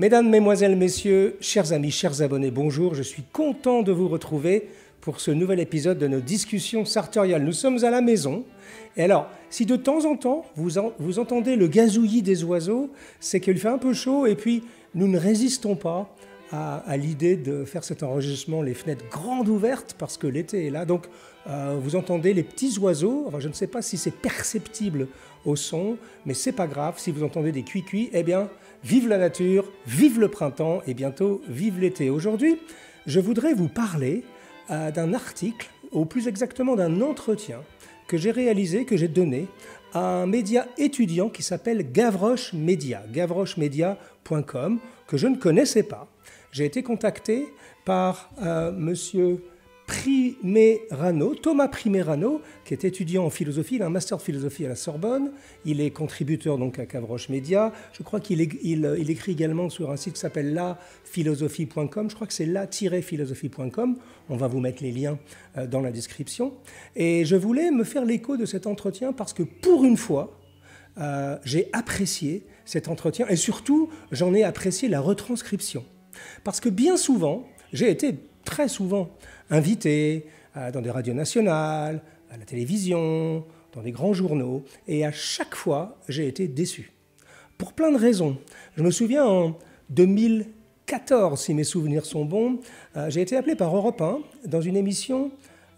Mesdames, Mesdemoiselles, Messieurs, chers amis, chers abonnés, bonjour. Je suis content de vous retrouver pour ce nouvel épisode de nos discussions sartoriales. Nous sommes à la maison. Et alors, si de temps en temps vous, vous entendez le gazouillis des oiseaux, c'est qu'il fait un peu chaud et puis nous ne résistons pas à, l'idée de faire cet enregistrement les fenêtres grandes ouvertes parce que l'été est là. Donc euh, vous entendez les petits oiseaux. je ne sais pas si c'est perceptible au son, mais c'est pas grave. Si vous entendez des cuicuis, eh bien, vive la nature, vive le printemps et bientôt vive l'été. Aujourd'hui, je voudrais vous parler euh, d'un article, ou plus exactement d'un entretien que j'ai réalisé, que j'ai donné à un média étudiant qui s'appelle Gavroche Média, gavrochemedia.com, que je ne connaissais pas j'ai été contacté par M. Euh, monsieur Primerano, Thomas Primerano, qui est étudiant en philosophie, il a un master de philosophie à la Sorbonne, il est contributeur donc à Cavroche Média, je crois qu'il euh, il, écrit également sur un site qui s'appelle la-philosophie.com, je crois que c'est la-philosophie.com, on va vous mettre les liens euh, dans la description, et je voulais me faire l'écho de cet entretien parce que pour une fois, j'ai apprécié cet entretien, et surtout j'en ai apprécié la retranscription. Parce que bien souvent, j'ai été très souvent invité euh, dans des radios nationales, à la télévision, dans des grands journaux, et à chaque fois, j'ai été déçu. Pour plein de raisons. Je me souviens en 2014, si mes souvenirs sont bons, euh, j'ai été appelé par Europe 1 dans une émission,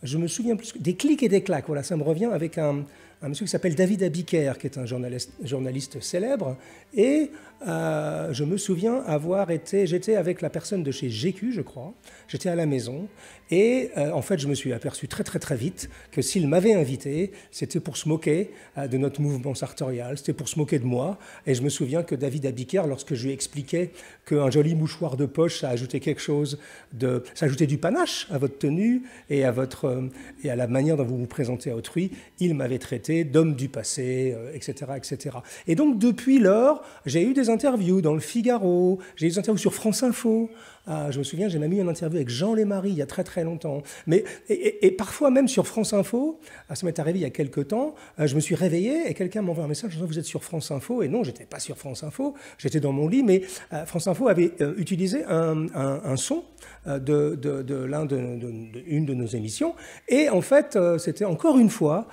je me souviens plus, des clics et des claques, voilà, ça me revient avec un, un monsieur qui s'appelle David Abiker, qui est un journaliste, journaliste célèbre. Et euh, je me souviens avoir été, j'étais avec la personne de chez GQ, je crois. J'étais à la maison. Et euh, en fait, je me suis aperçu très très très vite que s'il m'avait invité, c'était pour se moquer euh, de notre mouvement sartorial, c'était pour se moquer de moi. Et je me souviens que David Abiker, lorsque je lui expliquais qu'un joli mouchoir de poche, ça ajoutait quelque chose de, ça ajoutait du panache à votre tenue et à votre et à la manière dont vous vous présentez à autrui, il m'avait traité d'hommes du passé, etc., euh, etc. Et donc depuis lors, j'ai eu des interviews dans le Figaro, j'ai eu des interviews sur France Info, ah, je me souviens, j'ai même eu une interview avec Jean Lémarie il y a très très longtemps. Mais, et, parfois même sur France Info, ah, ça m'est arrivé il y a quelques temps, euh, je me suis réveillé et quelqu'un m'envoie un message disant vous êtes sur France Info. Et non, je j'étais pas sur France Info, j'étais dans mon lit, mais euh, France Info avait euh, utilisé un, son de, de, de, de nos émissions. Et en fait, c'était encore une fois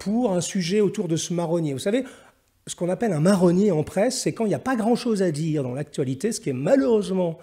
pour un sujet autour de ce marronnier. Vous savez, ce qu'on appelle un marronnier en presse, c'est quand il n'y a pas grand-chose à dire dans l'actualité, ce qui est malheureusement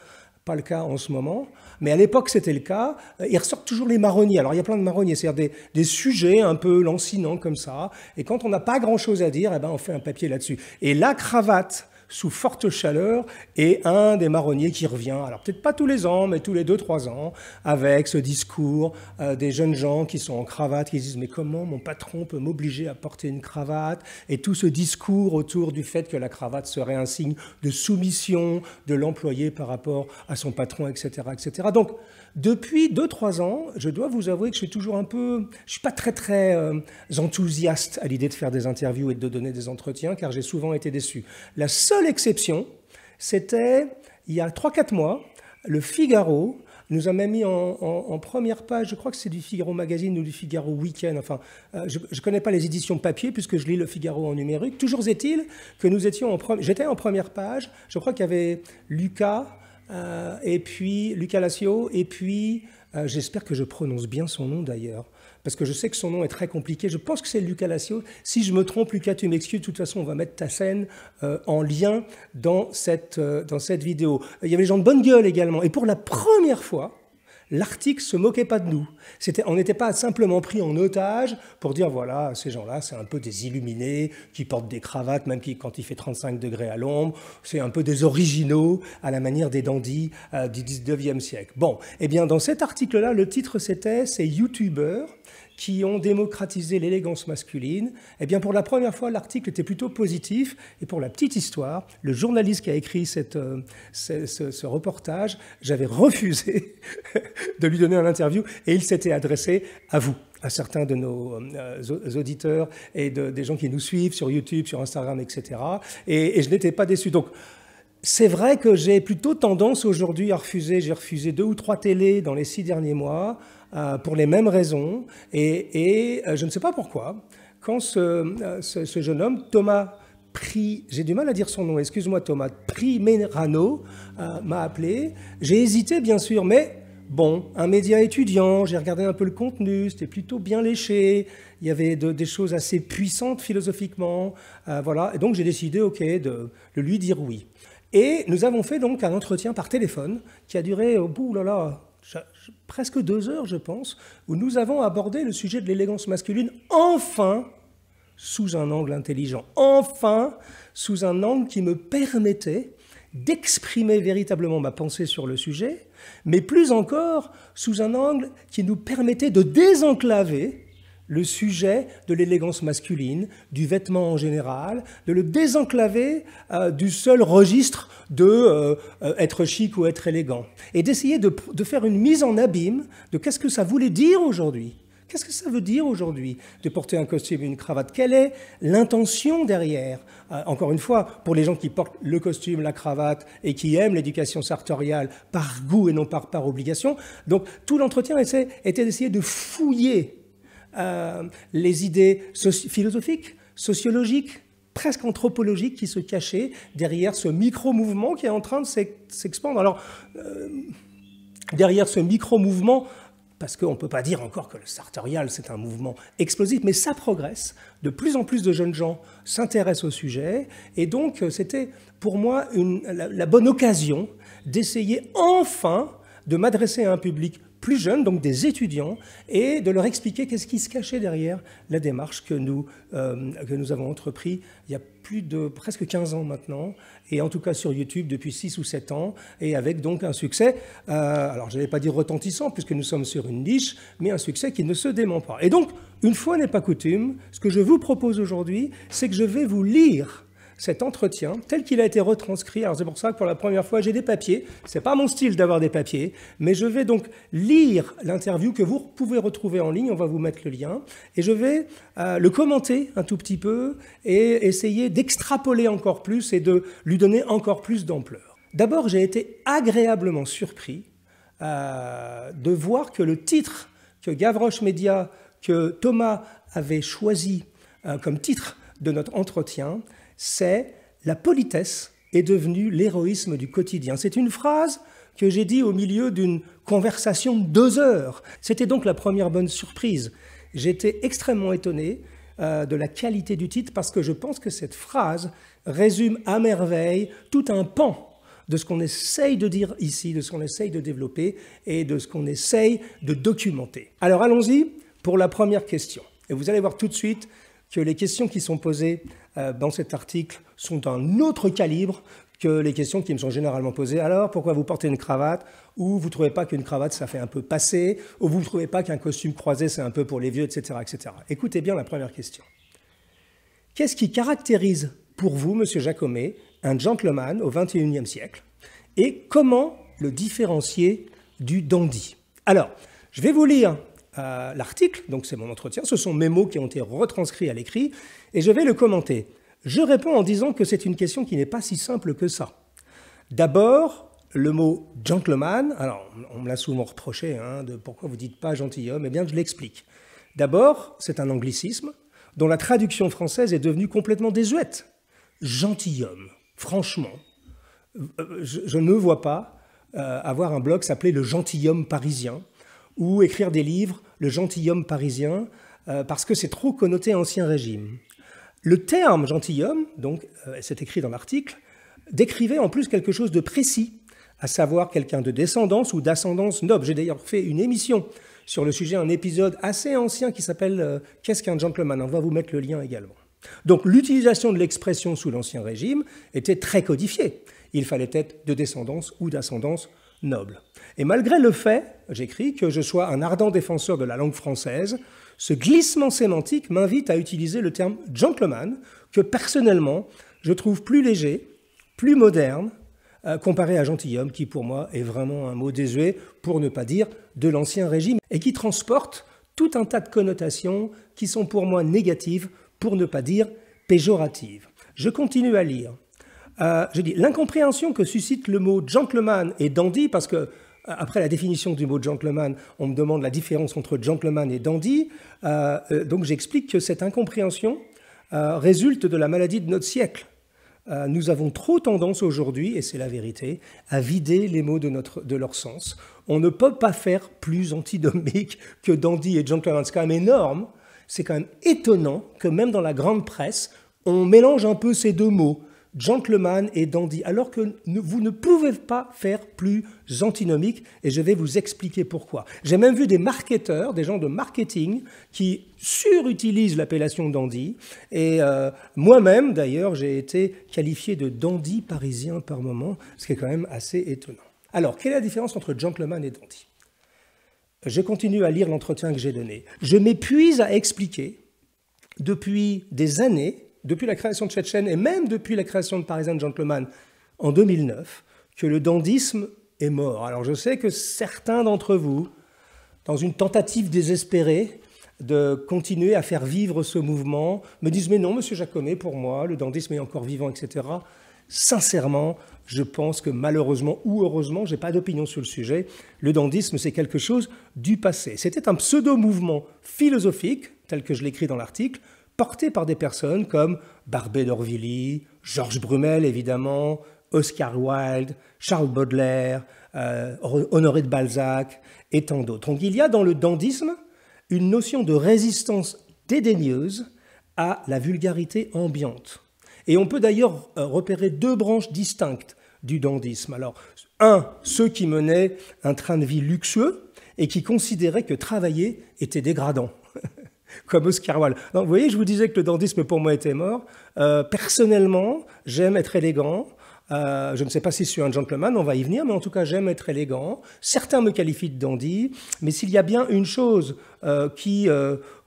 pas le cas en ce moment, mais à l'époque c'était le cas. Euh, il ressortent toujours les marronniers. Alors il y a plein de marronniers, c'est-à-dire des, sujets un peu lancinants comme ça. Et quand on n'a pas grand-chose à dire, eh ben, on fait un papier là-dessus. Et la cravate sous forte chaleur et un des marronniers qui revient, alors peut-être pas tous les ans, mais tous les deux, trois ans, avec ce discours euh, des jeunes gens qui sont en cravate, qui disent mais comment mon patron peut m'obliger à porter une cravate, et tout ce discours autour du fait que la cravate serait un signe de soumission de l'employé par rapport à son patron, etc. etc. Donc, depuis 2-3 ans, je dois vous avouer que je suis toujours un peu, je suis pas très très euh, enthousiaste à l'idée de faire des interviews et de donner des entretiens, car j'ai souvent été déçu. La seule exception, c'était il y a 3-4 mois, le Figaro nous a même mis en, première page, je crois que c'est du Figaro Magazine ou du Figaro Weekend, enfin, euh, je ne connais pas les éditions papier puisque je lis le Figaro en numérique. Toujours est-il que nous étions en j'étais en première page, je crois qu'il y avait Lucas, euh, et puis Luca Lacio, et puis euh, j'espère que je prononce bien son nom d'ailleurs, parce que je sais que son nom est très compliqué. Je pense que c'est Luca Lacio. Si je me trompe, Luca, tu m'excuses. De toute façon, on va mettre ta scène euh, en lien dans cette, dans cette vidéo. Il y avait les gens de bonne gueule également. Et pour la première fois, l'article se moquait pas de nous. on n'était pas simplement pris en otage pour dire voilà, ces gens-là, c'est un peu des illuminés qui portent des cravates, même quand il fait 35 degrés à l'ombre, c'est un peu des originaux à la manière des dandys euh, du 19e siècle. Bon, eh bien, dans cet article-là, le titre c'était Ces youtubeurs qui ont démocratisé l'élégance masculine, eh bien pour la première fois, l'article était plutôt positif. Et pour la petite histoire, le journaliste qui a écrit cette, euh, ce, reportage, j'avais refusé de lui donner un interview et il s'était adressé à vous à certains de nos euh, auditeurs et des gens qui nous suivent sur YouTube, sur Instagram, etc. Et, et je n'étais pas déçu. Donc, c'est vrai que j'ai plutôt tendance aujourd'hui à refuser, j'ai refusé deux ou trois télés dans les six derniers mois, euh, pour les mêmes raisons. Et, euh, je ne sais pas pourquoi, quand euh, ce, jeune homme, Thomas Pri, j'ai du mal à dire son nom, excuse-moi Thomas, Primerano euh, m'a appelé. J'ai hésité bien sûr, mais bon, un média étudiant, j'ai regardé un peu le contenu, c'était plutôt bien léché, il y avait des choses assez puissantes philosophiquement, voilà, et donc j'ai décidé, ok, de, lui dire oui. Et nous avons fait donc un entretien par téléphone qui a duré, au oh, bout, là là, presque deux heures, je pense, où nous avons abordé le sujet de l'élégance masculine, enfin sous un angle intelligent, enfin sous un angle qui me permettait d'exprimer véritablement ma pensée sur le sujet, mais plus encore sous un angle qui nous permettait de désenclaver le sujet de l'élégance masculine, du vêtement en général, de le désenclaver euh, du seul registre de euh, euh, être chic ou être élégant, et d'essayer de, faire une mise en abîme de qu'est-ce que ça voulait dire aujourd'hui. Qu'est-ce que ça veut dire aujourd'hui de porter un costume et une cravate Quelle est l'intention derrière Encore une fois, pour les gens qui portent le costume, la cravate et qui aiment l'éducation sartoriale par goût et non par, par obligation. Donc tout l'entretien était d'essayer de fouiller euh, les idées philosophiques, sociologiques, presque anthropologiques qui se cachaient derrière ce micro-mouvement qui est en train de s'expandre. Alors, euh, derrière ce micro-mouvement, parce qu'on ne peut pas dire encore que le sartorial, c'est un mouvement explosif, mais ça progresse. De plus en plus de jeunes gens s'intéressent au sujet. Et donc, euh, c'était pour moi la, la bonne occasion d'essayer enfin de m'adresser à un public plus jeunes, donc des étudiants, et de leur expliquer qu'est-ce qui se cachait derrière la démarche que nous, euh, que nous avons entreprise il y a plus de presque 15 ans maintenant, et en tout cas sur YouTube depuis 6 ou 7 ans, et avec donc un succès, euh, alors je n'allais pas dire retentissant, puisque nous sommes sur une niche, mais un succès qui ne se dément pas. Et donc, une fois n'est pas coutume, ce que je vous propose aujourd'hui, c'est que je vais vous lire cet entretien tel qu'il a été retranscrit. Alors c'est pour ça que pour la première fois, j'ai des papiers. C'est pas mon style d'avoir des papiers, mais je vais donc lire l'interview que vous pouvez retrouver en ligne. On va vous mettre le lien et je vais euh, le commenter un tout petit peu et essayer d'extrapoler encore plus et de lui donner encore plus d'ampleur. D'abord, j'ai été agréablement surpris euh, de voir que le titre que Gavroche Média, que Thomas avait choisi euh, comme titre de notre entretien c'est La politesse est devenue l'héroïsme du quotidien. C'est une phrase que j'ai dit au milieu d'une conversation de deux heures. C'était donc la première bonne surprise. J'étais extrêmement étonné euh, de la qualité du titre parce que je pense que cette phrase résume à merveille tout un pan de ce qu'on essaye de dire ici, de ce qu'on essaye de développer et de ce qu'on essaye de documenter. Alors allons-y pour la première question. Et vous allez voir tout de suite que les questions qui sont posées euh, dans cet article sont d'un autre calibre que les questions qui me sont généralement posées. Alors, pourquoi vous portez une cravate Ou vous ne trouvez pas qu'une cravate, ça fait un peu passer Ou vous ne trouvez pas qu'un costume croisé, c'est un peu pour les vieux, etc. etc. Écoutez bien la première question. Qu'est-ce qui caractérise pour vous, Monsieur Jacomet, un gentleman au XXIe siècle Et comment le différencier du dandy Alors, je vais vous lire euh, l'article, donc c'est mon entretien, ce sont mes mots qui ont été retranscrits à l'écrit, et je vais le commenter. Je réponds en disant que c'est une question qui n'est pas si simple que ça. D'abord, le mot gentleman, alors on me l'a souvent reproché, hein, de pourquoi vous dites pas gentilhomme, eh bien je l'explique. D'abord, c'est un anglicisme dont la traduction française est devenue complètement désuète. Gentilhomme, franchement, euh, je, ne vois pas euh, avoir un blog s'appeler Le Gentilhomme Parisien, ou écrire des livres, Le gentilhomme parisien, euh, parce que c'est trop connoté ancien régime. Le terme gentilhomme, donc euh, c'est écrit dans l'article, décrivait en plus quelque chose de précis, à savoir quelqu'un de descendance ou d'ascendance noble. J'ai d'ailleurs fait une émission sur le sujet, un épisode assez ancien qui s'appelle euh, Qu'est-ce qu'un gentleman On va vous mettre le lien également. Donc l'utilisation de l'expression sous l'Ancien Régime était très codifiée. Il fallait être de descendance ou d'ascendance noble. Et malgré le fait, j'écris, que je sois un ardent défenseur de la langue française, ce glissement sémantique m'invite à utiliser le terme gentleman, que personnellement, je trouve plus léger, plus moderne, euh, comparé à gentilhomme, qui pour moi est vraiment un mot désuet, pour ne pas dire de l'ancien régime, et qui transporte tout un tas de connotations qui sont pour moi négatives, pour ne pas dire péjoratives. Je continue à lire. Euh, je dis l'incompréhension que suscite le mot gentleman et dandy, parce que euh, après la définition du mot gentleman, on me demande la différence entre gentleman et dandy. Euh, donc j'explique que cette incompréhension résulte de la maladie de notre siècle. nous avons trop tendance aujourd'hui, et c'est la vérité, à vider les mots de, notre, de leur sens. On ne peut pas faire plus antidomique que dandy et gentleman. C'est quand même énorme, c'est quand même étonnant que même dans la grande presse, on mélange un peu ces deux mots gentleman et dandy, alors que vous ne pouvez pas faire plus antinomique, et je vais vous expliquer pourquoi. J'ai même vu des marketeurs, des gens de marketing, qui surutilisent l'appellation dandy, et euh, moi-même d'ailleurs j'ai été qualifié de dandy parisien par moment, ce qui est quand même assez étonnant. Alors, quelle est la différence entre gentleman et dandy Je continue à lire l'entretien que j'ai donné. Je m'épuise à expliquer, depuis des années, depuis la création de Tchétchène et même depuis la création de Parisian Gentleman en 2009 que le dandisme est mort. Alors je sais que certains d'entre vous, dans une tentative désespérée de continuer à faire vivre ce mouvement, me disent Mais non, monsieur Jacomet, pour moi, le dandisme est encore vivant, etc. Sincèrement, je pense que malheureusement ou heureusement, je n'ai pas d'opinion sur le sujet. Le dandisme, c'est quelque chose du passé. C'était un pseudo-mouvement philosophique, tel que je l'écris dans l'article, Porté par des personnes comme Barbé d'Orvilly, Georges Brumel, évidemment, Oscar Wilde, Charles Baudelaire, euh, Honoré de Balzac et tant d'autres. Donc il y a dans le dandisme une notion de résistance dédaigneuse à la vulgarité ambiante. Et on peut d'ailleurs euh, repérer deux branches distinctes du dandisme. Alors, un, ceux qui menaient un train de vie luxueux et qui considéraient que travailler était dégradant. comme Oscar Wilde. vous voyez, je vous disais que le dandisme pour moi était mort. Euh, personnellement, j'aime être élégant. Euh, je ne sais pas si je suis un gentleman, on va y venir, mais en tout cas, j'aime être élégant. Certains me qualifient de dandy, mais s'il y a bien une chose euh, qui,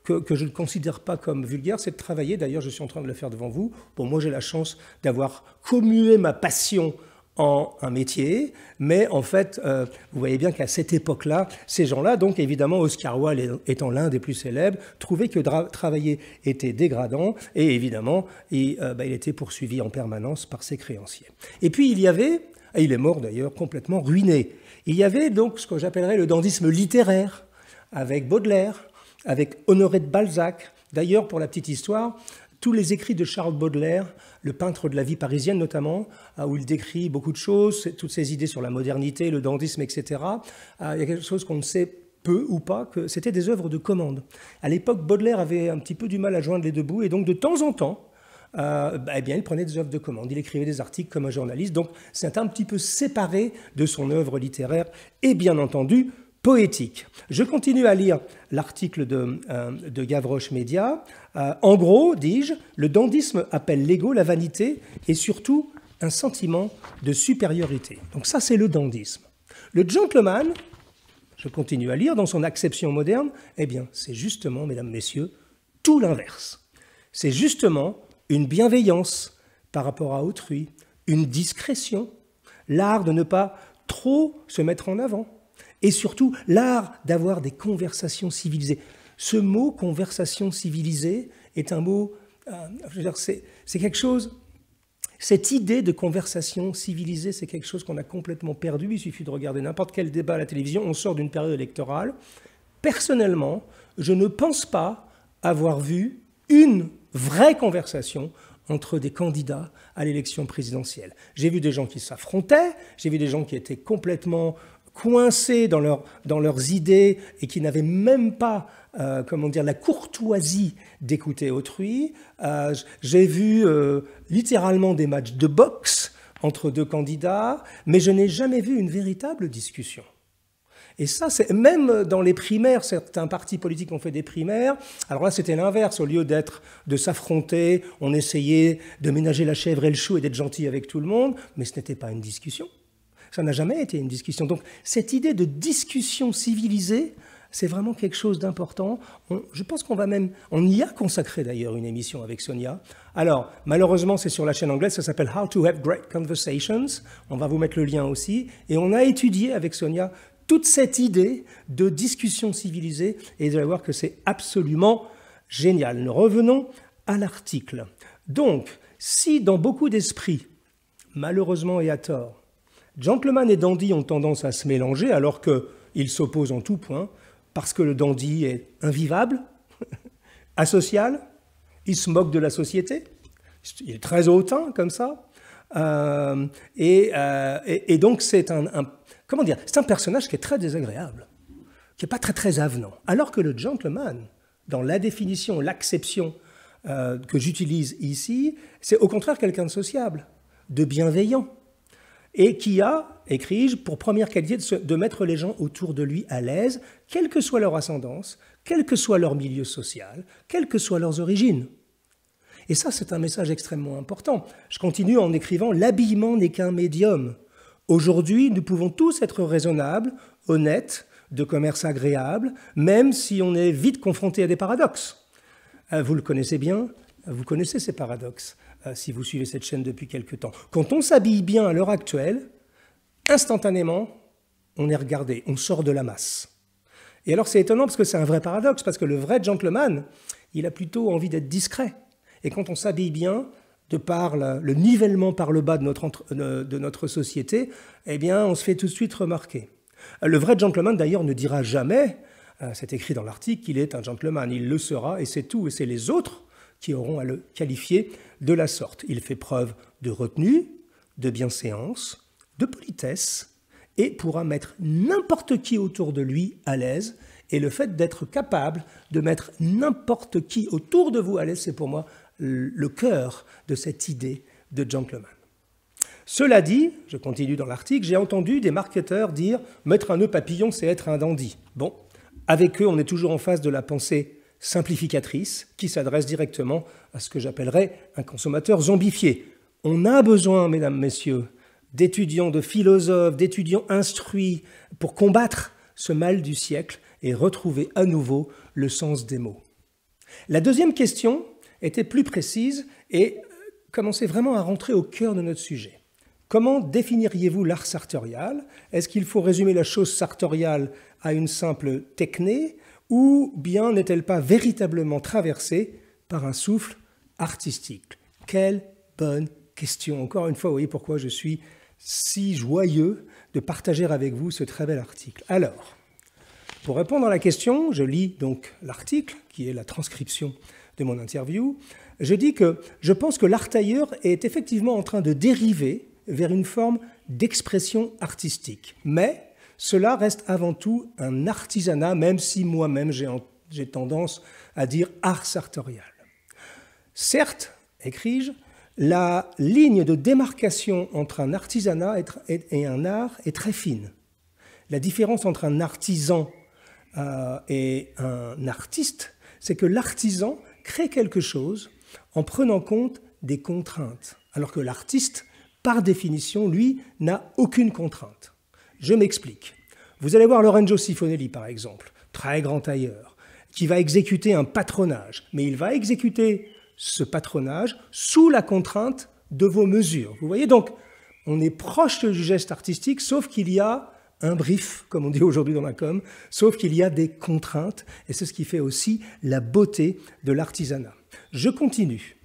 que, je ne considère pas comme vulgaire, c'est de travailler. D'ailleurs, je suis en train de le faire devant vous. Pour moi, j'ai la chance d'avoir commué ma passion en un métier, mais en fait, euh, vous voyez bien qu'à cette époque-là, ces gens-là, donc évidemment, Oscar Wilde étant l'un des plus célèbres, trouvaient que travailler était dégradant, et évidemment, il, euh, bah, il était poursuivi en permanence par ses créanciers. Et puis, il y avait, et il est mort d'ailleurs complètement ruiné, il y avait donc ce que j'appellerais le dandisme littéraire, avec Baudelaire, avec Honoré de Balzac. D'ailleurs, pour la petite histoire, tous les écrits de Charles Baudelaire, le peintre de la vie parisienne notamment, euh, où il décrit beaucoup de choses, toutes ses idées sur la modernité, le dandisme, etc. Euh, il y a quelque chose qu'on ne sait peu ou pas, que c'était des œuvres de commande. À l'époque, Baudelaire avait un petit peu du mal à joindre les deux bouts, et donc de temps en temps, euh, bah, eh bien, il prenait des œuvres de commande, il écrivait des articles comme un journaliste, donc c'est un petit peu séparé de son œuvre littéraire, et bien entendu, poétique. Je continue à lire l'article de, euh, Gavroche Média. Euh, en gros, dis-je, le dandisme appelle l'ego, la vanité et surtout un sentiment de supériorité. Donc ça, c'est le dandisme. Le gentleman, je continue à lire dans son acception moderne, eh bien, c'est justement, mesdames, messieurs, tout l'inverse. C'est justement une bienveillance par rapport à autrui, une discrétion, l'art de ne pas trop se mettre en avant, et surtout l'art d'avoir des conversations civilisées. Ce mot conversation civilisée est un mot, euh, c'est quelque chose, cette idée de conversation civilisée, c'est quelque chose qu'on a complètement perdu. Il suffit de regarder n'importe quel débat à la télévision, on sort d'une période électorale. Personnellement, je ne pense pas avoir vu une vraie conversation entre des candidats à l'élection présidentielle. J'ai vu des gens qui s'affrontaient, j'ai vu des gens qui étaient complètement coincés dans, leurs idées et qui n'avaient même pas euh, comment dire, la courtoisie d'écouter autrui. Euh, j'ai vu euh, littéralement des matchs de boxe entre deux candidats, mais je n'ai jamais vu une véritable discussion. Et ça, c'est même dans les primaires, certains partis politiques ont fait des primaires. Alors là, c'était l'inverse. Au lieu d'être de s'affronter, on essayait de ménager la chèvre et le chou et d'être gentil avec tout le monde, mais ce n'était pas une discussion. Ça n'a jamais été une discussion. Donc cette idée de discussion civilisée, c'est vraiment quelque chose d'important. Je pense qu'on va même, on y a consacré d'ailleurs une émission avec Sonia. Alors, malheureusement, c'est sur la chaîne anglaise, ça s'appelle How to Have Great Conversations. On va vous mettre le lien aussi. Et on a étudié avec Sonia toute cette idée de discussion civilisée et vous allez voir que c'est absolument génial. Nous revenons à l'article. Donc, si dans beaucoup d'esprits, malheureusement et à tort, Gentleman et dandy ont tendance à se mélanger alors qu'ils s'opposent en tout point, parce que le dandy est invivable, asocial, il se moque de la société, il est très hautain comme ça, euh, euh, et, donc c'est un, comment dire, c'est un personnage qui est très désagréable, qui n'est pas très très avenant, alors que le gentleman, dans la définition, l'acception euh, que j'utilise ici, c'est au contraire quelqu'un de sociable, de bienveillant, et qui a, écris-je, pour première qualité de, mettre les gens autour de lui à l'aise, quelle que soit leur ascendance, quel que soit leur milieu social, quelles que soient leurs origines. Et ça, c'est un message extrêmement important. Je continue en écrivant L'habillement n'est qu'un médium. Aujourd'hui, nous pouvons tous être raisonnables, honnêtes, de commerce agréable, même si on est vite confronté à des paradoxes. Euh, vous le connaissez bien, vous connaissez ces paradoxes. Euh, si vous suivez cette chaîne depuis quelque temps. Quand on s'habille bien à l'heure actuelle, instantanément, on est regardé, on sort de la masse. Et alors c'est étonnant parce que c'est un vrai paradoxe, parce que le vrai gentleman, il a plutôt envie d'être discret. Et quand on s'habille bien, de par le nivellement par le bas de notre, de notre société, eh bien, on se fait tout de suite remarquer. Euh, le vrai gentleman, d'ailleurs, ne dira jamais, euh, c'est écrit dans l'article, qu'il est un gentleman. Il le sera, et c'est tout. Et c'est les autres auront à le qualifier de la sorte. Il fait preuve de retenue, de bienséance, de politesse, et pourra mettre n'importe qui autour de lui à l'aise. Et le fait d'être capable de mettre n'importe qui autour de vous à l'aise, c'est pour moi le cœur de cette idée de gentleman. Cela dit, je continue dans l'article, j'ai entendu des marketeurs dire mettre un nœud papillon, c'est être un dandy. Bon, avec eux, on est toujours en face de la pensée simplificatrice qui s'adresse directement à ce que j'appellerais un consommateur zombifié. On a besoin, mesdames, messieurs, d'étudiants, de philosophes, d'étudiants instruits pour combattre ce mal du siècle et retrouver à nouveau le sens des mots. La deuxième question était plus précise et commençait vraiment à rentrer au cœur de notre sujet. Comment définiriez-vous l'art sartorial Est-ce qu'il faut résumer la chose sartoriale à une simple technée? ou bien n'est-elle pas véritablement traversée par un souffle artistique Quelle bonne question. Encore une fois, vous voyez pourquoi je suis si joyeux de partager avec vous ce très bel article. Alors, pour répondre à la question, je lis donc l'article, qui est la transcription de mon interview. Je dis que je pense que l'art ailleurs est effectivement en train de dériver vers une forme d'expression artistique. Mais cela reste avant tout un artisanat, même si moi-même j'ai tendance à dire art sartorial. Certes, écris-je, la ligne de démarcation entre un artisanat et un art est très fine. La différence entre un artisan euh, et un artiste, c'est que l'artisan crée quelque chose en prenant compte des contraintes, alors que l'artiste, par définition, lui, n'a aucune contrainte. Je m'explique. Vous allez voir Lorenzo Sifonelli, par exemple, très grand tailleur, qui va exécuter un patronage, mais il va exécuter ce patronage sous la contrainte de vos mesures. Vous voyez donc, on est proche du geste artistique, sauf qu'il y a un brief, comme on dit aujourd'hui dans la com, sauf qu'il y a des contraintes, et c'est ce qui fait aussi la beauté de l'artisanat. Je continue.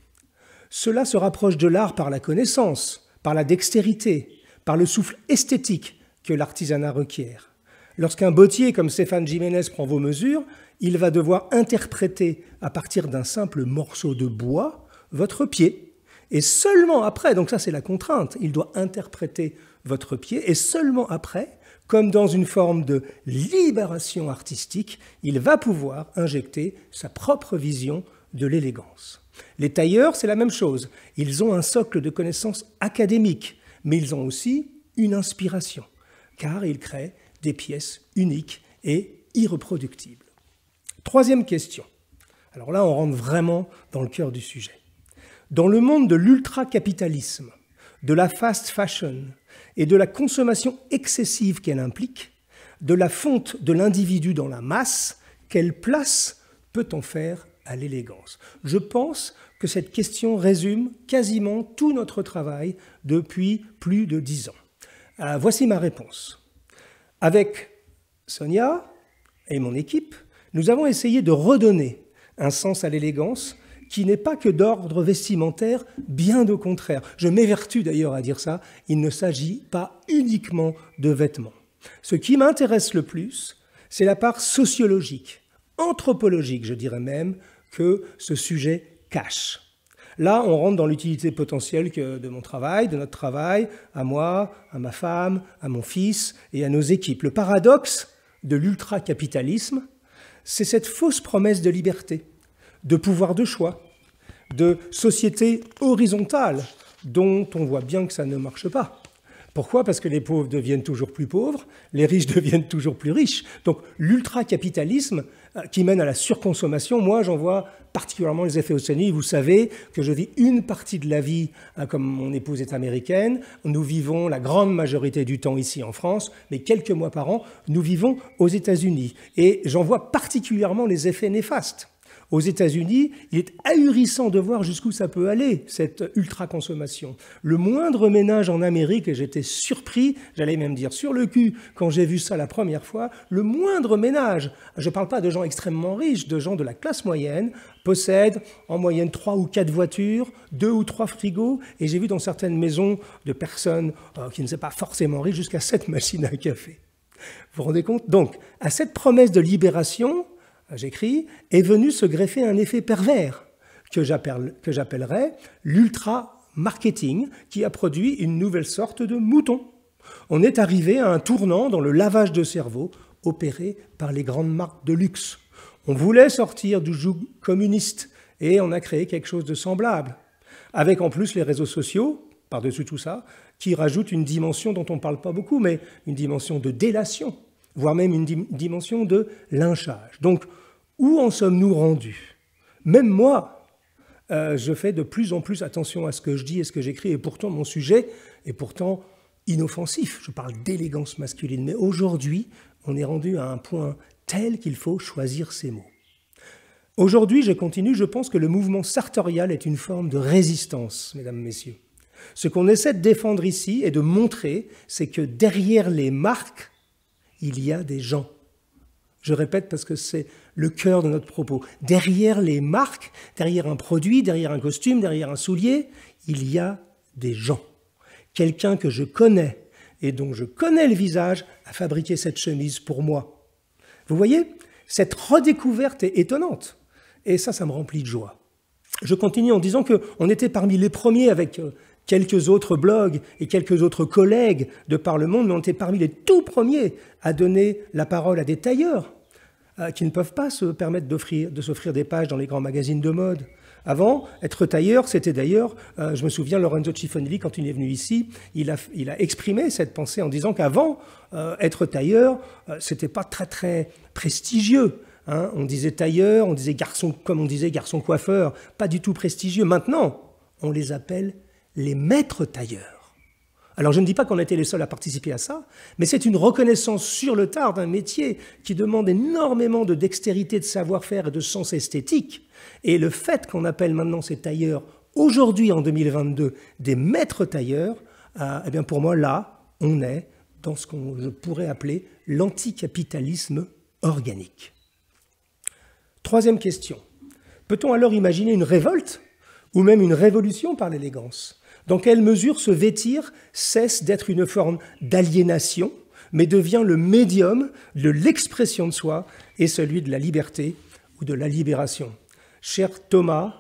Cela se rapproche de l'art par la connaissance, par la dextérité, par le souffle esthétique, que l'artisanat requiert. Lorsqu'un bottier comme Stéphane Jiménez prend vos mesures, il va devoir interpréter à partir d'un simple morceau de bois votre pied. Et seulement après, donc ça c'est la contrainte, il doit interpréter votre pied et seulement après, comme dans une forme de libération artistique, il va pouvoir injecter sa propre vision de l'élégance. Les tailleurs, c'est la même chose. Ils ont un socle de connaissances académiques, mais ils ont aussi une inspiration car il crée des pièces uniques et irreproductibles. Troisième question. Alors là, on rentre vraiment dans le cœur du sujet. Dans le monde de l'ultra-capitalisme, de la fast fashion et de la consommation excessive qu'elle implique, de la fonte de l'individu dans la masse, quelle place peut-on faire à l'élégance Je pense que cette question résume quasiment tout notre travail depuis plus de dix ans. Ah, voici ma réponse. Avec Sonia et mon équipe, nous avons essayé de redonner un sens à l'élégance qui n'est pas que d'ordre vestimentaire, bien au contraire. Je m'évertue d'ailleurs à dire ça, il ne s'agit pas uniquement de vêtements. Ce qui m'intéresse le plus, c'est la part sociologique, anthropologique, je dirais même, que ce sujet cache. Là, on rentre dans l'utilité potentielle de mon travail, de notre travail, à moi, à ma femme, à mon fils et à nos équipes. Le paradoxe de l'ultracapitalisme, c'est cette fausse promesse de liberté, de pouvoir de choix, de société horizontale dont on voit bien que ça ne marche pas. Pourquoi Parce que les pauvres deviennent toujours plus pauvres, les riches deviennent toujours plus riches. Donc l'ultracapitalisme euh, qui mène à la surconsommation, moi j'en vois particulièrement les effets océaniques. Vous savez que je vis une partie de la vie, hein, comme mon épouse est américaine, nous vivons la grande majorité du temps ici en France, mais quelques mois par an, nous vivons aux États-Unis. Et j'en vois particulièrement les effets néfastes. Aux États-Unis, il est ahurissant de voir jusqu'où ça peut aller, cette ultra-consommation. Le moindre ménage en Amérique, et j'étais surpris, j'allais même dire sur le cul, quand j'ai vu ça la première fois, le moindre ménage, je ne parle pas de gens extrêmement riches, de gens de la classe moyenne, possède en moyenne trois ou quatre voitures, deux ou trois frigos, et j'ai vu dans certaines maisons de personnes euh, qui ne sont pas forcément riches jusqu'à sept machines à café. Vous vous rendez compte Donc, à cette promesse de libération, j'écris, est venu se greffer un effet pervers que j'appellerais l'ultra-marketing, qui a produit une nouvelle sorte de mouton. On est arrivé à un tournant dans le lavage de cerveau opéré par les grandes marques de luxe. On voulait sortir du joug communiste et on a créé quelque chose de semblable, avec en plus les réseaux sociaux, par-dessus tout ça, qui rajoutent une dimension dont on ne parle pas beaucoup, mais une dimension de délation, voire même une dimension de lynchage. Donc où en sommes-nous rendus Même moi, euh, je fais de plus en plus attention à ce que je dis et ce que j'écris, et pourtant mon sujet est pourtant inoffensif. Je parle d'élégance masculine, mais aujourd'hui, on est rendu à un point tel qu'il faut choisir ses mots. Aujourd'hui, je continue, je pense que le mouvement sartorial est une forme de résistance, mesdames, messieurs. Ce qu'on essaie de défendre ici et de montrer, c'est que derrière les marques, il y a des gens. Je répète parce que c'est le cœur de notre propos. Derrière les marques, derrière un produit, derrière un costume, derrière un soulier, il y a des gens. Quelqu'un que je connais et dont je connais le visage a fabriqué cette chemise pour moi. Vous voyez, cette redécouverte est étonnante. Et ça, ça me remplit de joie. Je continue en disant qu'on était parmi les premiers avec euh, quelques autres blogs et quelques autres collègues de par le monde, mais on était parmi les tout premiers à donner la parole à des tailleurs euh, qui ne peuvent pas se permettre de s'offrir des pages dans les grands magazines de mode. Avant, être tailleur, c'était d'ailleurs, euh, je me souviens, Lorenzo Cifonelli, quand il est venu ici, il a, exprimé cette pensée en disant qu'avant, euh, être tailleur, c'était pas très très prestigieux. Hein. On disait tailleur, on disait garçon, comme on disait garçon coiffeur, pas du tout prestigieux. Maintenant, on les appelle les maîtres tailleurs. Alors je ne dis pas qu'on était les seuls à participer à ça, mais c'est une reconnaissance sur le tard d'un métier qui demande énormément de dextérité, de savoir-faire et de sens esthétique. Et le fait qu'on appelle maintenant ces tailleurs, aujourd'hui en 2022, des maîtres tailleurs, euh, eh bien pour moi là, on est dans ce qu'on pourrait appeler l'anticapitalisme organique. Troisième question. Peut-on alors imaginer une révolte ou même une révolution par l'élégance dans quelle mesure ce vêtir cesse d'être une forme d'aliénation, mais devient le médium de l'expression de soi et celui de la liberté ou de la libération Cher Thomas,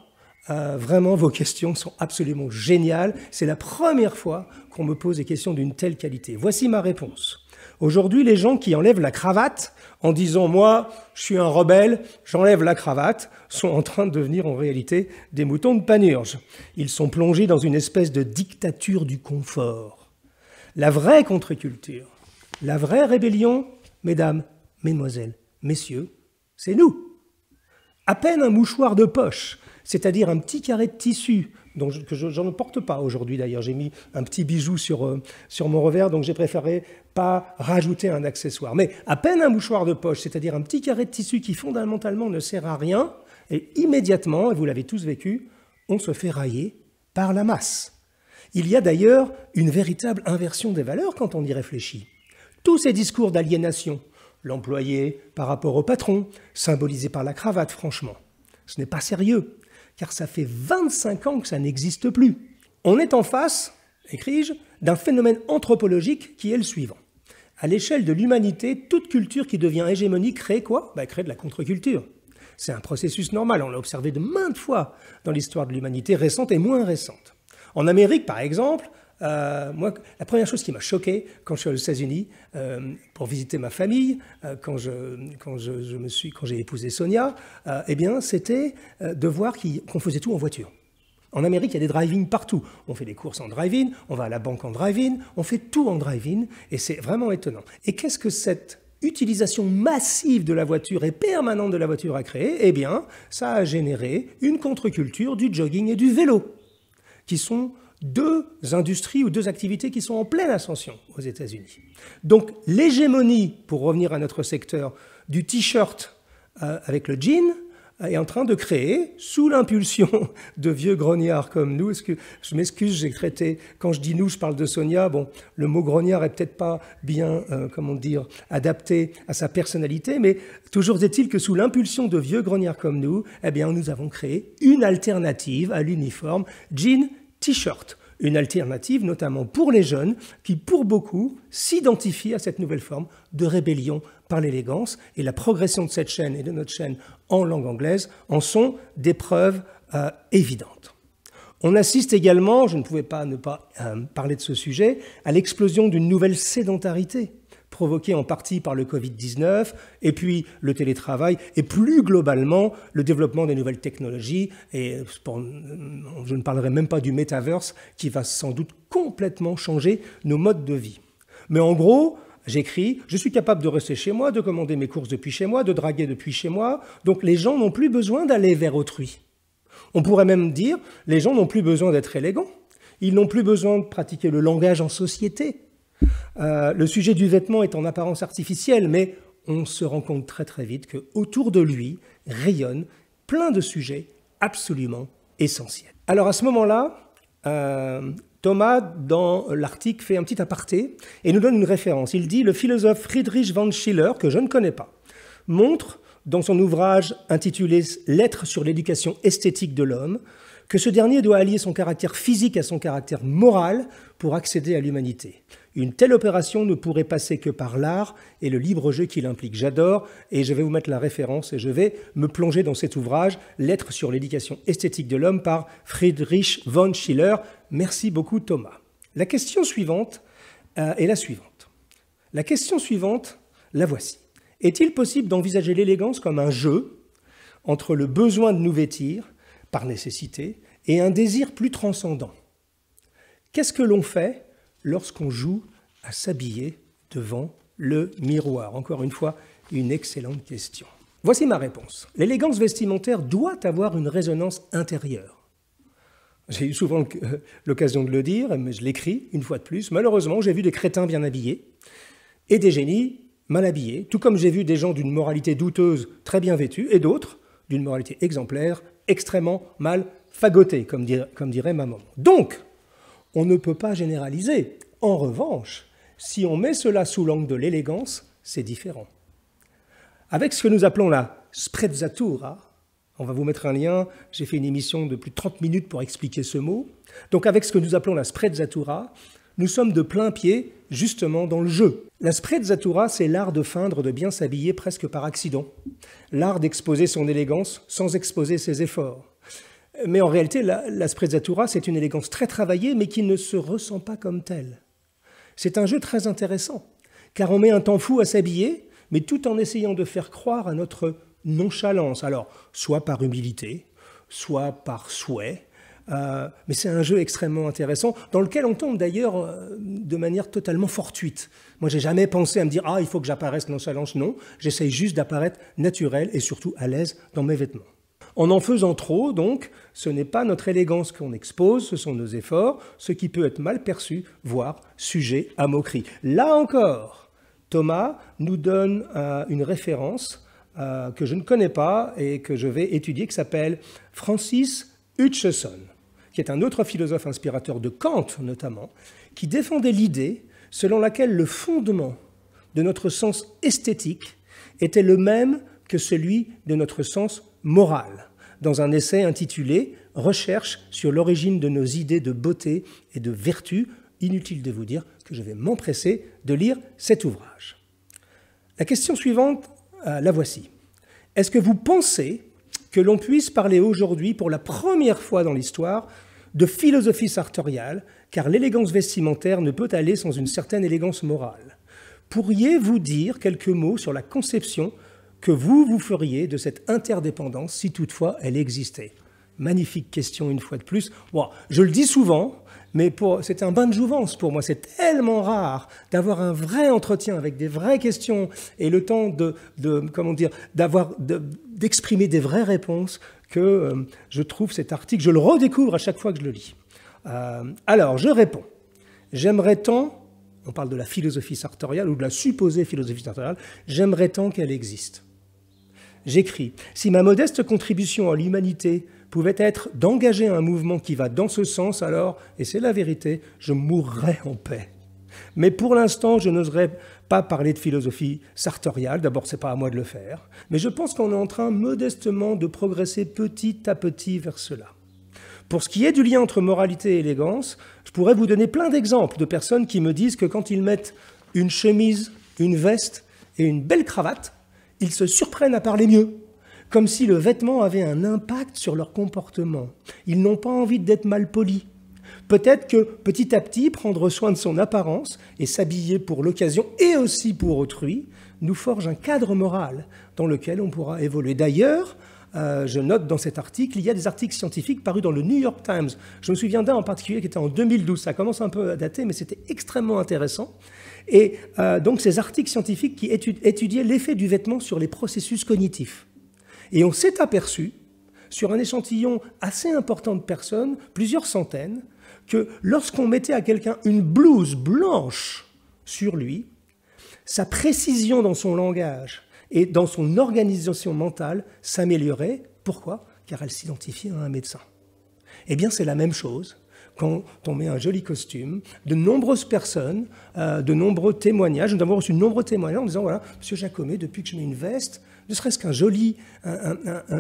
euh, vraiment, vos questions sont absolument géniales. C'est la première fois qu'on me pose des questions d'une telle qualité. Voici ma réponse. Aujourd'hui, les gens qui enlèvent la cravate en disant moi, je suis un rebelle, j'enlève la cravate, sont en train de devenir en réalité des moutons de panurge. Ils sont plongés dans une espèce de dictature du confort. La vraie contre-culture, la vraie rébellion, mesdames, mesdemoiselles, messieurs, c'est nous. À peine un mouchoir de poche, c'est-à-dire un petit carré de tissu que je, porte pas aujourd'hui d'ailleurs. J'ai mis un petit bijou sur, euh, sur mon revers, donc j'ai préféré pas rajouter un accessoire. Mais à peine un mouchoir de poche, c'est-à-dire un petit carré de tissu qui fondamentalement ne sert à rien, et immédiatement, et vous l'avez tous vécu, on se fait railler par la masse. Il y a d'ailleurs une véritable inversion des valeurs quand on y réfléchit. Tous ces discours d'aliénation, l'employé par rapport au patron, symbolisé par la cravate franchement, ce n'est pas sérieux car ça fait 25 ans que ça n'existe plus. On est en face, écris-je, d'un phénomène anthropologique qui est le suivant. À l'échelle de l'humanité, toute culture qui devient hégémonique crée quoi bah, Crée de la contre-culture. C'est un processus normal, on l'a observé de maintes fois dans l'histoire de l'humanité récente et moins récente. En Amérique, par exemple, euh, moi, la première chose qui m'a choqué quand je suis aux États-Unis euh, pour visiter ma famille, euh, quand je, quand je, me suis, quand j'ai épousé Sonia, eh bien, c'était de voir qu'on faisait tout en voiture. En Amérique, il y a des drive partout. On fait des courses en drive-in, on va à la banque en drive-in, on fait tout en drive-in, et c'est vraiment étonnant. Et qu'est-ce que cette utilisation massive de la voiture et permanente de la voiture a créé Eh bien, ça a généré une contre-culture du jogging et du vélo, qui sont deux industries ou deux activités qui sont en pleine ascension aux États-Unis. Donc l'hégémonie, pour revenir à notre secteur, du t-shirt euh, avec le jean euh, est en train de créer, sous l'impulsion de vieux grognards comme nous, que, je m'excuse, j'ai traité, quand je dis nous, je parle de Sonia, bon, le mot grognard est peut-être pas bien, euh, comment dire, adapté à sa personnalité, mais toujours est-il que sous l'impulsion de vieux grognards comme nous, eh bien, nous avons créé une alternative à l'uniforme jean, T-shirt, une alternative notamment pour les jeunes qui, pour beaucoup, s'identifient à cette nouvelle forme de rébellion par l'élégance. Et la progression de cette chaîne et de notre chaîne en langue anglaise en sont des preuves euh, évidentes. On assiste également, je ne pouvais pas ne pas euh, parler de ce sujet, à l'explosion d'une nouvelle sédentarité provoquée en partie par le Covid-19, et puis le télétravail, et plus globalement le développement des nouvelles technologies. Et euh, je ne parlerai même pas du métaverse qui va sans doute complètement changer nos modes de vie. Mais en gros, J'écris, je suis capable de rester chez moi, de commander mes courses depuis chez moi, de draguer depuis chez moi, donc les gens n'ont plus besoin d'aller vers autrui. On pourrait même dire, les gens n'ont plus besoin d'être élégants, ils n'ont plus besoin de pratiquer le langage en société, euh, le sujet du vêtement est en apparence artificiel, mais on se rend compte très très vite que autour de lui rayonnent plein de sujets absolument essentiels. Alors à ce moment-là, euh, Thomas, dans l'article, fait un petit aparté et nous donne une référence. Il dit Le philosophe Friedrich von Schiller, que je ne connais pas, montre dans son ouvrage intitulé Lettres sur l'éducation esthétique de l'homme que ce dernier doit allier son caractère physique à son caractère moral pour accéder à l'humanité. Une telle opération ne pourrait passer que par l'art et le libre jeu qu'il implique. J'adore, et je vais vous mettre la référence, et je vais me plonger dans cet ouvrage, Lettres sur l'éducation esthétique de l'homme par Friedrich von Schiller. Merci beaucoup Thomas. La question suivante euh, est la suivante. La question suivante, la voici. Est-il possible d'envisager l'élégance comme un jeu entre le besoin de nous vêtir, par nécessité, et un désir plus transcendant Qu'est-ce que l'on fait lorsqu'on joue à s'habiller devant le miroir Encore une fois, une excellente question. Voici ma réponse. L'élégance vestimentaire doit avoir une résonance intérieure. J'ai eu souvent l'occasion de le dire, mais je l'écris une fois de plus. Malheureusement, j'ai vu des crétins bien habillés et des génies mal habillés, tout comme j'ai vu des gens d'une moralité douteuse très bien vêtus et d'autres d'une moralité exemplaire extrêmement mal fagotés, comme, dirait, comme dirait maman. Donc, on ne peut pas généraliser. En revanche, si on met cela sous l'angle de l'élégance, c'est différent. Avec ce que nous appelons la sprezzatura, on va vous mettre un lien, j'ai fait une émission de plus de 30 minutes pour expliquer ce mot. Donc avec ce que nous appelons la sprezzatura, nous sommes de plein pied justement dans le jeu. La sprezzatura, c'est l'art de feindre de bien s'habiller presque par accident, l'art d'exposer son élégance sans exposer ses efforts. Mais en réalité, la, la sprezzatura, c'est une élégance très travaillée, mais qui ne se ressent pas comme telle. C'est un jeu très intéressant, car on met un temps fou à s'habiller, mais tout en essayant de faire croire à notre nonchalance. Alors, soit par humilité, soit par souhait, euh, mais c'est un jeu extrêmement intéressant, dans lequel on tombe d'ailleurs euh, de manière totalement fortuite. Moi, j'ai jamais pensé à me dire Ah, il faut que j'apparaisse nonchalance. Non, j'essaye juste d'apparaître naturel et surtout à l'aise dans mes vêtements. En en faisant trop, donc, ce n'est pas notre élégance qu'on expose, ce sont nos efforts, ce qui peut être mal perçu, voire sujet à moquerie. Là encore, Thomas nous donne euh, une référence euh, que je ne connais pas et que je vais étudier, qui s'appelle Francis Hutcheson, qui est un autre philosophe inspirateur de Kant notamment, qui défendait l'idée selon laquelle le fondement de notre sens esthétique était le même que celui de notre sens moral dans un essai intitulé Recherche sur l'origine de nos idées de beauté et de vertu. Inutile de vous dire que je vais m'empresser de lire cet ouvrage. La question suivante, euh, la voici. Est-ce que vous pensez que l'on puisse parler aujourd'hui, pour la première fois dans l'histoire, de philosophie sartoriale, car l'élégance vestimentaire ne peut aller sans une certaine élégance morale. Pourriez-vous dire quelques mots sur la conception que vous, vous feriez de cette interdépendance si toutefois elle existait Magnifique question une fois de plus. Je le dis souvent, mais c'est un bain de jouvence pour moi. C'est tellement rare d'avoir un vrai entretien avec des vraies questions et le temps de, comment dire, d'avoir d'exprimer des vraies réponses que euh, je trouve cet article. Je le redécouvre à chaque fois que je le lis. Euh, alors, je réponds. J'aimerais tant, on parle de la philosophie sartoriale ou de la supposée philosophie sartoriale, j'aimerais tant qu'elle existe j'écris. Si ma modeste contribution à l'humanité pouvait être d'engager un mouvement qui va dans ce sens, alors, et c'est la vérité, je mourrais en paix. Mais pour l'instant, je n'oserais pas parler de philosophie sartoriale, d'abord c'est pas à moi de le faire, mais je pense qu'on est en train modestement de progresser petit à petit vers cela. Pour ce qui est du lien entre moralité et élégance, je pourrais vous donner plein d'exemples de personnes qui me disent que quand ils mettent une chemise, une veste et une belle cravate, ils se surprennent à parler mieux, comme si le vêtement avait un impact sur leur comportement. Ils n'ont pas envie d'être mal polis. Peut-être que petit à petit, prendre soin de son apparence et s'habiller pour l'occasion et aussi pour autrui nous forge un cadre moral dans lequel on pourra évoluer. D'ailleurs, euh, je note dans cet article, il y a des articles scientifiques parus dans le New York Times. Je me souviens d'un en particulier qui était en 2012, ça commence un peu à dater, mais c'était extrêmement intéressant. Et euh, donc ces articles scientifiques qui étudiaient l'effet du vêtement sur les processus cognitifs. Et on s'est aperçu, sur un échantillon assez important de personnes, plusieurs centaines, que lorsqu'on mettait à quelqu'un une blouse blanche sur lui, sa précision dans son langage et dans son organisation mentale s'améliorait. Pourquoi Car elle s'identifiait à un médecin. Eh bien, c'est la même chose quand on met un joli costume. De nombreuses personnes, euh, de nombreux témoignages, nous avons reçu de nombreux témoignages en disant, voilà, Monsieur Jacomet, depuis que je mets une veste, ne serait-ce qu'un joli,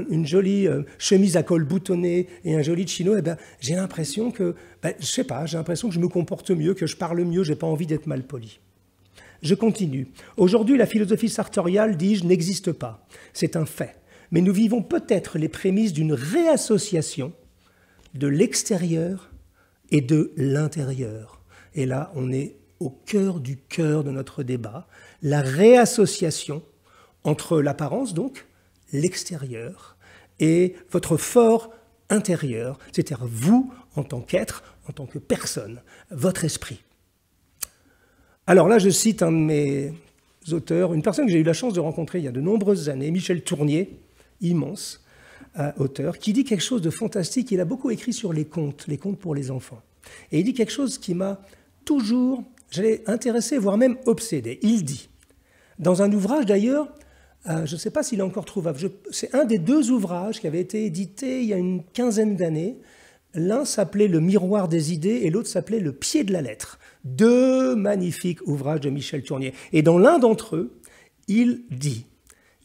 une jolie euh, chemise à col boutonné et un joli chino, eh ben, j'ai l'impression que, je ben, je sais pas, j'ai l'impression que je me comporte mieux, que je parle mieux, j'ai pas envie d'être mal poli. Je continue. Aujourd'hui, la philosophie sartoriale, dis-je, n'existe pas. C'est un fait. Mais nous vivons peut-être les prémices d'une réassociation de l'extérieur et de l'intérieur. Et là, on est au cœur du cœur de notre débat, la réassociation entre l'apparence, donc l'extérieur, et votre fort intérieur, c'est-à-dire vous en tant qu'être, en tant que personne, votre esprit. Alors là, je cite un de mes auteurs, une personne que j'ai eu la chance de rencontrer il y a de nombreuses années, Michel Tournier, immense, auteur, qui dit quelque chose de fantastique. Il a beaucoup écrit sur les contes, les contes pour les enfants. Et il dit quelque chose qui m'a toujours, intéressé, voire même obsédé. Il dit, dans un ouvrage d'ailleurs, euh, je ne sais pas s'il est encore trouvable, c'est un des deux ouvrages qui avait été édité il y a une quinzaine d'années. L'un s'appelait Le miroir des idées et l'autre s'appelait Le pied de la lettre. Deux magnifiques ouvrages de Michel Tournier. Et dans l'un d'entre eux, il dit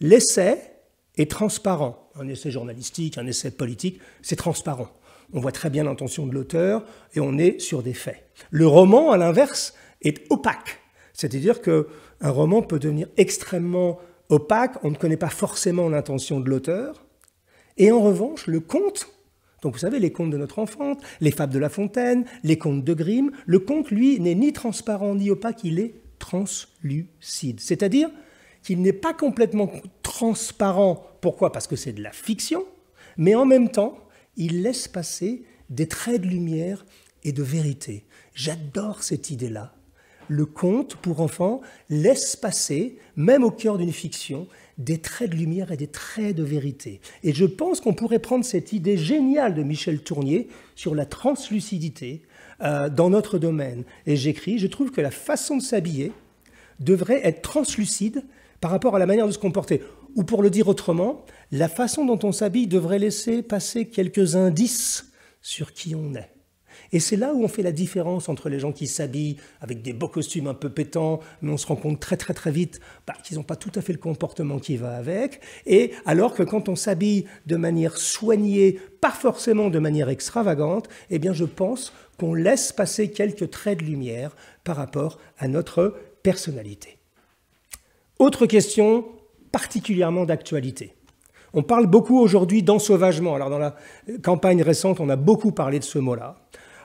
L'essai, est transparent. Un essai journalistique, un essai politique, c'est transparent. On voit très bien l'intention de l'auteur et on est sur des faits. Le roman, à l'inverse, est opaque. C'est-à-dire que un roman peut devenir extrêmement opaque, on ne connaît pas forcément l'intention de l'auteur. Et en revanche, le conte, donc vous savez, les contes de notre enfance, les fables de La Fontaine, les contes de Grimm, le conte, lui, n'est ni transparent ni opaque, il est translucide. C'est-à-dire, qu'il n'est pas complètement transparent. Pourquoi Parce que c'est de la fiction, mais en même temps, il laisse passer des traits de lumière et de vérité. J'adore cette idée-là. Le conte pour enfants laisse passer, même au cœur d'une fiction, des traits de lumière et des traits de vérité. Et je pense qu'on pourrait prendre cette idée géniale de Michel Tournier sur la translucidité euh, dans notre domaine. Et j'écris, je trouve que la façon de s'habiller devrait être translucide par rapport à la manière de se comporter. Ou pour le dire autrement, la façon dont on s'habille devrait laisser passer quelques indices sur qui on est. Et c'est là où on fait la différence entre les gens qui s'habillent avec des beaux costumes un peu pétants, mais on se rend compte très très très vite bah, qu'ils n'ont pas tout à fait le comportement qui va avec, et alors que quand on s'habille de manière soignée, pas forcément de manière extravagante, eh bien je pense qu'on laisse passer quelques traits de lumière par rapport à notre personnalité. Autre question particulièrement d'actualité. On parle beaucoup aujourd'hui d'ensauvagement. Alors dans la campagne récente, on a beaucoup parlé de ce mot-là.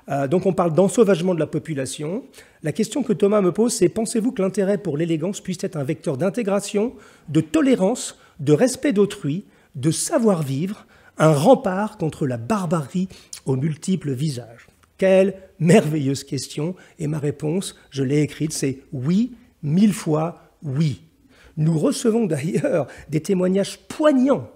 Euh, donc on parle d'ensauvagement de la population. La question que Thomas me pose, c'est pensez-vous que l'intérêt pour l'élégance puisse être un vecteur d'intégration, de tolérance, de respect d'autrui, de savoir-vivre, un rempart contre la barbarie aux multiples visages Quelle merveilleuse question Et ma réponse, je l'ai écrite, c'est oui, mille fois oui. Nous recevons d'ailleurs des témoignages poignants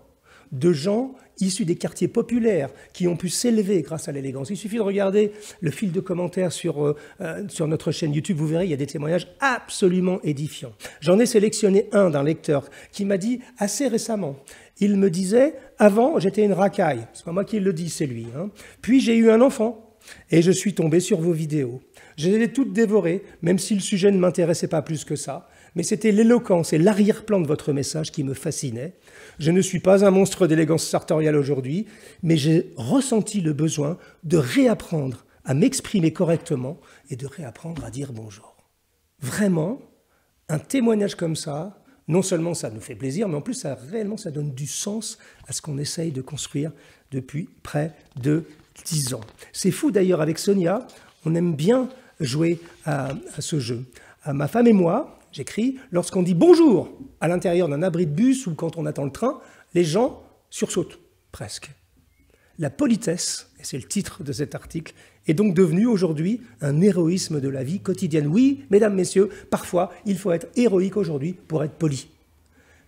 de gens issus des quartiers populaires qui ont pu s'élever grâce à l'élégance. Il suffit de regarder le fil de commentaires euh, euh, sur, notre chaîne YouTube, vous verrez, il y a des témoignages absolument édifiants. J'en ai sélectionné un d'un lecteur qui m'a dit assez récemment, il me disait, avant j'étais une racaille, c'est pas moi qui le dis, c'est lui, hein. puis j'ai eu un enfant et je suis tombé sur vos vidéos. Je les ai toutes dévorées, même si le sujet ne m'intéressait pas plus que ça. Mais c'était l'éloquence et l'arrière-plan de votre message qui me fascinait. Je ne suis pas un monstre d'élégance sartoriale aujourd'hui, mais j'ai ressenti le besoin de réapprendre à m'exprimer correctement et de réapprendre à dire bonjour. Vraiment, un témoignage comme ça, non seulement ça nous fait plaisir, mais en plus, ça, réellement, ça donne du sens à ce qu'on essaye de construire depuis près de 10 ans. C'est fou d'ailleurs avec Sonia, on aime bien jouer à, ce jeu. ma femme et moi, j'écris, lorsqu'on dit bonjour à l'intérieur d'un abri de bus ou quand on attend le train, les gens sursautent, presque. La politesse, et c'est le titre de cet article, est donc devenue aujourd'hui un héroïsme de la vie quotidienne. Oui, mesdames, messieurs, parfois il faut être héroïque aujourd'hui pour être poli.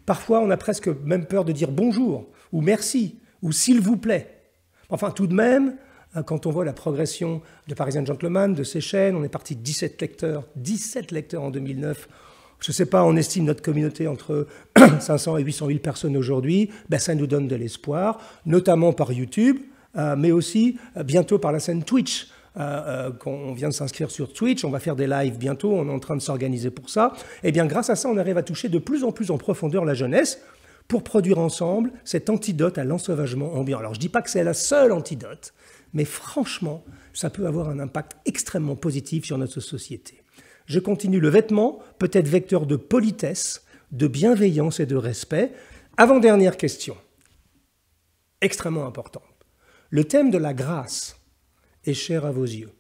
Parfois on a presque même peur de dire bonjour, ou merci, ou s'il vous plaît. Enfin, tout de même, euh, quand on voit la progression de Parisian Gentleman, de ses chaînes, on est parti de 17 lecteurs, 17 lecteurs en 2009. Je ne sais pas, on estime notre communauté entre 500 et 800 000 personnes aujourd'hui. Ben, ça nous donne de l'espoir, notamment par YouTube, euh, mais aussi euh, bientôt par la scène Twitch. Euh, qu'on vient de s'inscrire sur Twitch, on va faire des lives bientôt, on est en train de s'organiser pour ça. Et eh bien, grâce à ça, on arrive à toucher de plus en plus en profondeur la jeunesse pour produire ensemble cet antidote à l'ensauvagement ambiant. Alors je ne dis pas que c'est la seule antidote, mais franchement, ça peut avoir un impact extrêmement positif sur notre société. Je continue le vêtement, peut-être vecteur de politesse, de bienveillance et de respect. Avant-dernière question, extrêmement importante. Le thème de la grâce est cher à vos yeux.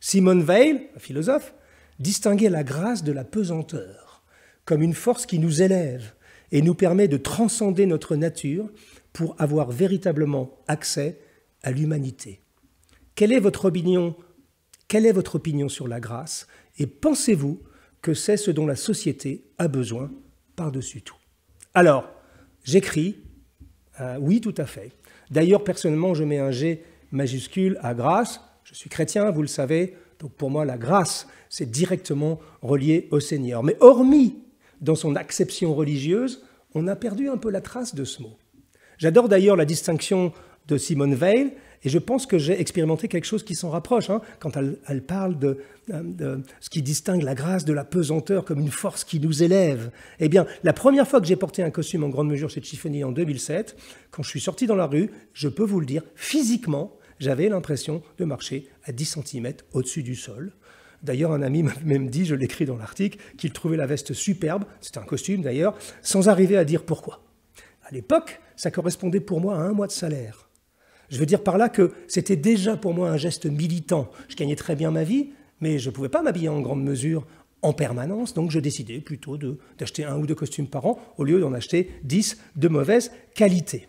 Simone Weil, philosophe, distinguait la grâce de la pesanteur comme une force qui nous élève, et nous permet de transcender notre nature pour avoir véritablement accès à l'humanité. Quelle est votre opinion Quelle est votre opinion sur la grâce Et pensez-vous que c'est ce dont la société a besoin par-dessus tout Alors, j'écris euh, oui, tout à fait. D'ailleurs, personnellement, je mets un G majuscule à grâce. Je suis chrétien, vous le savez. Donc pour moi, la grâce, c'est directement relié au Seigneur. Mais hormis dans son acception religieuse, on a perdu un peu la trace de ce mot. J'adore d'ailleurs la distinction de Simone Veil, et je pense que j'ai expérimenté quelque chose qui s'en rapproche, hein, quand elle, parle euh, de, ce qui distingue la grâce de la pesanteur comme une force qui nous élève. Eh bien, la première fois que j'ai porté un costume en grande mesure chez Tiffany en 2007, quand je suis sorti dans la rue, je peux vous le dire, physiquement, j'avais l'impression de marcher à 10 cm au-dessus du sol. D'ailleurs, un ami m'a même dit, je l'écris dans l'article, qu'il trouvait la veste superbe, c'était un costume d'ailleurs, sans arriver à dire pourquoi. À l'époque, ça correspondait pour moi à un mois de salaire. Je veux dire par là que c'était déjà pour moi un geste militant. Je gagnais très bien ma vie, mais je ne pouvais pas m'habiller en grande mesure en permanence, donc je décidais plutôt d'acheter un ou deux costumes par an au lieu d'en acheter dix de mauvaise qualité.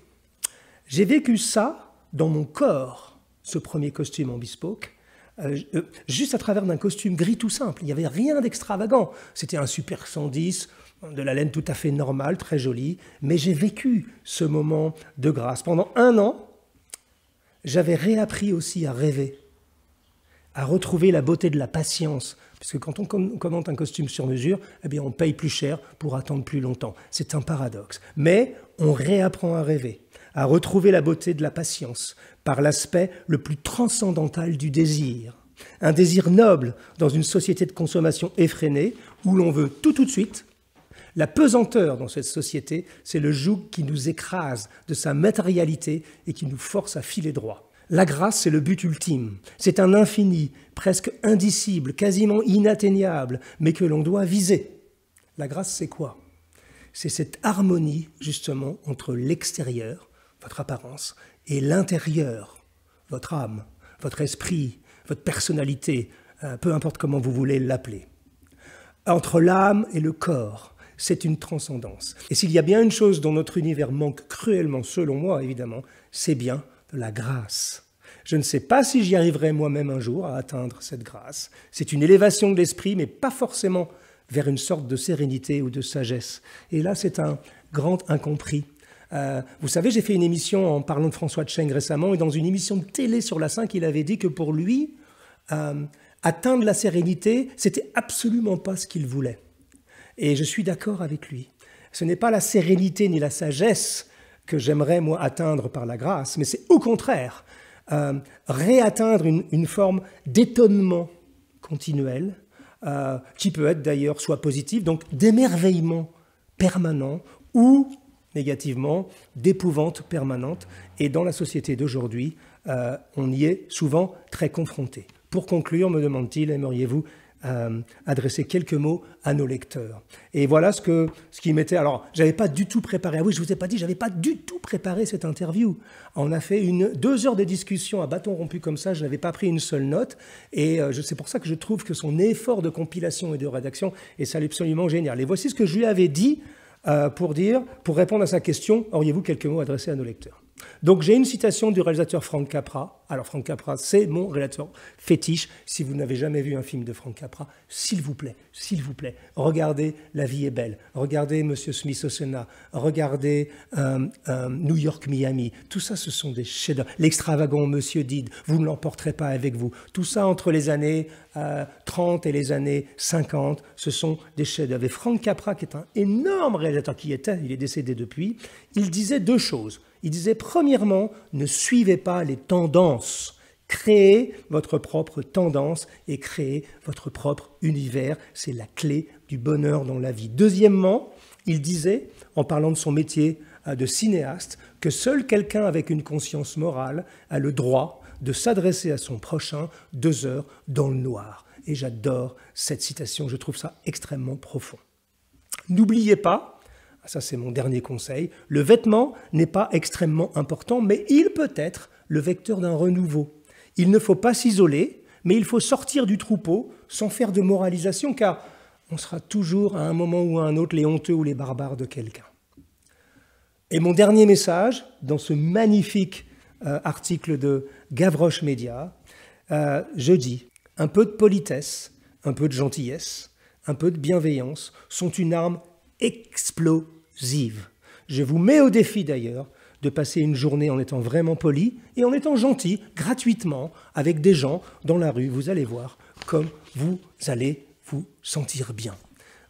J'ai vécu ça dans mon corps, ce premier costume en bespoke, euh, euh, juste à travers d'un costume gris tout simple. Il n'y avait rien d'extravagant. C'était un Super 110, de la laine tout à fait normale, très jolie. Mais j'ai vécu ce moment de grâce. Pendant un an, j'avais réappris aussi à rêver, à retrouver la beauté de la patience. parce que quand on commande un costume sur mesure, eh bien on paye plus cher pour attendre plus longtemps. C'est un paradoxe. Mais on réapprend à rêver à retrouver la beauté de la patience par l'aspect le plus transcendantal du désir. Un désir noble dans une société de consommation effrénée où l'on veut tout tout de suite. La pesanteur dans cette société, c'est le joug qui nous écrase de sa matérialité et qui nous force à filer droit. La grâce, c'est le but ultime. C'est un infini, presque indicible, quasiment inatteignable, mais que l'on doit viser. La grâce, c'est quoi C'est cette harmonie, justement, entre l'extérieur, votre apparence, et l'intérieur, votre âme, votre esprit, votre personnalité, euh, peu importe comment vous voulez l'appeler. Entre l'âme et le corps, c'est une transcendance. Et s'il y a bien une chose dont notre univers manque cruellement, selon moi évidemment, c'est bien de la grâce. Je ne sais pas si j'y arriverai moi-même un jour à atteindre cette grâce. C'est une élévation de l'esprit, mais pas forcément vers une sorte de sérénité ou de sagesse. Et là, c'est un grand incompris. Euh, vous savez, j'ai fait une émission en parlant de François Cheng récemment, et dans une émission de télé sur la 5, il avait dit que pour lui, euh, atteindre la sérénité, c'était absolument pas ce qu'il voulait. Et je suis d'accord avec lui. Ce n'est pas la sérénité ni la sagesse que j'aimerais, moi, atteindre par la grâce, mais c'est au contraire euh, réatteindre une, forme d'étonnement continuel, qui peut être d'ailleurs soit positif, donc d'émerveillement permanent, ou négativement, d'épouvante permanente. Et dans la société d'aujourd'hui, euh, on y est souvent très confronté. Pour conclure, me demande-t-il, aimeriez-vous euh, adresser quelques mots à nos lecteurs. Et voilà ce que ce qui m'était. Alors, j'avais pas du tout préparé. Ah oui, je vous ai pas dit, j'avais pas du tout préparé cette interview. On a fait une deux heures de discussion à bâton rompu comme ça. Je n'avais pas pris une seule note. Et euh, c'est pour ça que je trouve que son effort de compilation et de rédaction est absolument génial. Et voici ce que je lui avais dit euh, pour dire, pour répondre à sa question, auriez-vous quelques mots adressés à nos lecteurs donc j'ai une citation du réalisateur Frank Capra. Alors Frank Capra, c'est mon réalisateur fétiche. Si vous n'avez jamais vu un film de Frank Capra, s'il vous plaît, s'il vous plaît, regardez La vie est belle, regardez Monsieur Smith au Sénat, regardez euh, euh, New York Miami. Tout ça, ce sont des chefs-d'œuvre. L'extravagant Monsieur Did, vous ne l'emporterez pas avec vous. Tout ça entre les années 30 et les années 50, ce sont des chefs-d'œuvre. Et Frank Capra, qui est un énorme réalisateur qui était, il est décédé depuis, il disait deux choses. Il disait premièrement, ne suivez pas les tendances. Créez votre propre tendance et créez votre propre univers. C'est la clé du bonheur dans la vie. Deuxièmement, il disait, en parlant de son métier euh, de cinéaste, que seul quelqu'un avec une conscience morale a le droit de s'adresser à son prochain deux heures dans le noir. Et j'adore cette citation, je trouve ça extrêmement profond. N'oubliez pas, ah, ça c'est mon dernier conseil, le vêtement n'est pas extrêmement important, mais il peut être le vecteur d'un renouveau. Il ne faut pas s'isoler, mais il faut sortir du troupeau sans faire de moralisation, car on sera toujours à un moment ou à un autre les honteux ou les barbares de quelqu'un. Et mon dernier message, dans ce magnifique euh, article de Gavroche Média, euh, je dis un peu de politesse, un peu de gentillesse, un peu de bienveillance sont une arme explosive. Je vous mets au défi d'ailleurs de passer une journée en étant vraiment poli et en étant gentil, gratuitement, avec des gens dans la rue. Vous allez voir comme vous allez vous sentir bien.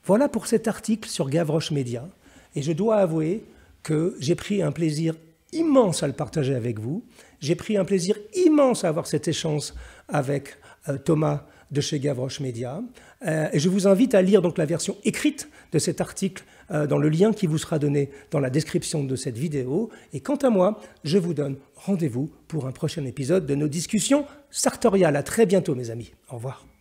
Voilà pour cet article sur Gavroche Média. Et je dois avouer que j'ai pris un plaisir immense à le partager avec vous. J'ai pris un plaisir immense à avoir cet échange avec euh, Thomas de chez Gavroche Media, euh, et je vous invite à lire donc la version écrite de cet article euh, dans le lien qui vous sera donné dans la description de cette vidéo. Et quant à moi, je vous donne rendez-vous pour un prochain épisode de nos discussions sartoriales. À très bientôt, mes amis. Au revoir.